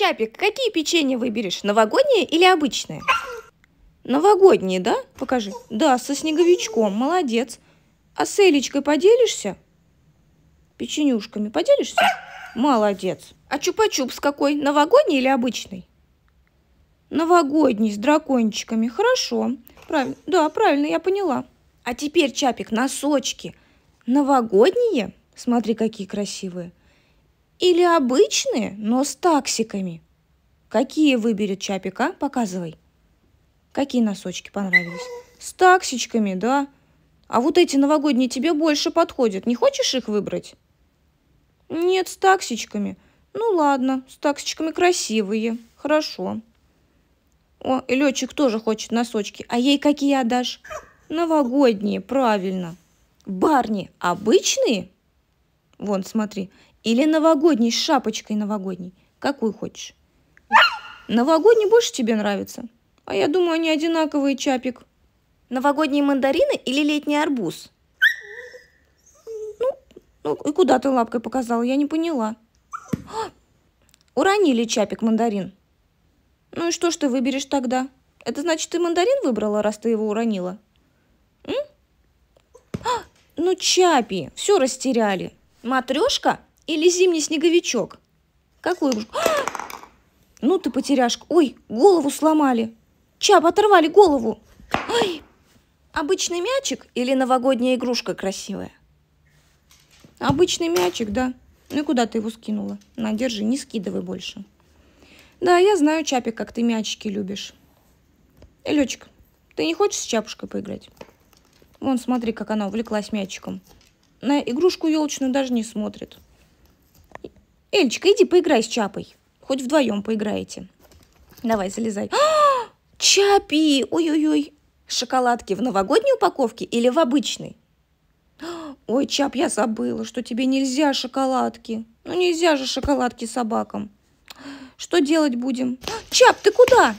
Чапик, какие печенья выберешь? Новогодние или обычные? Новогодние, да? Покажи. Да, со снеговичком, молодец. А с Элечкой поделишься? Печенюшками поделишься? Молодец. А чупа-чупс какой? Новогодний или обычный? Новогодний, с дракончиками. Хорошо. Правильно. Да, правильно, я поняла. А теперь, Чапик, носочки. Новогодние? Смотри, какие красивые. Или обычные, но с таксиками. Какие выберет Чапика? Показывай. Какие носочки понравились? С таксичками, да. А вот эти новогодние тебе больше подходят. Не хочешь их выбрать? Нет, с таксичками. Ну ладно, с таксичками красивые. Хорошо. О, и летчик тоже хочет носочки. А ей какие отдашь? Новогодние, правильно. Барни обычные? Вон, смотри. Или новогодний с шапочкой новогодней. Какую хочешь? Новогодний больше тебе нравится? А я думаю, они одинаковые, Чапик. Новогодние мандарины или летний арбуз? Ну, ну и куда ты лапкой показала? Я не поняла. А! Уронили, Чапик, мандарин. Ну и что ж ты выберешь тогда? Это значит, ты мандарин выбрала, раз ты его уронила? М? А! Ну, Чапи, все растеряли матрешка или зимний снеговичок? Какую игрушку? А! Ну ты потеряшка. Ой, голову сломали. Чап, оторвали голову. Ой, обычный мячик или новогодняя игрушка красивая? Обычный мячик, да. Ну и куда ты его скинула? На, держи, не скидывай больше. Да, я знаю, Чапик, как ты мячики любишь. Элечек, ты не хочешь с Чапушкой поиграть? Вон, смотри, как она увлеклась мячиком на игрушку елочную даже не смотрит. Эльчика иди поиграй с Чапой. Хоть вдвоем поиграете. Давай, залезай. А, Чапи! Ой-ой-ой. Шоколадки в новогодней упаковке или в обычной? А, Ой, Чап, я забыла, что тебе нельзя шоколадки. Ну нельзя же шоколадки собакам. Что делать будем? А, Чап, ты куда?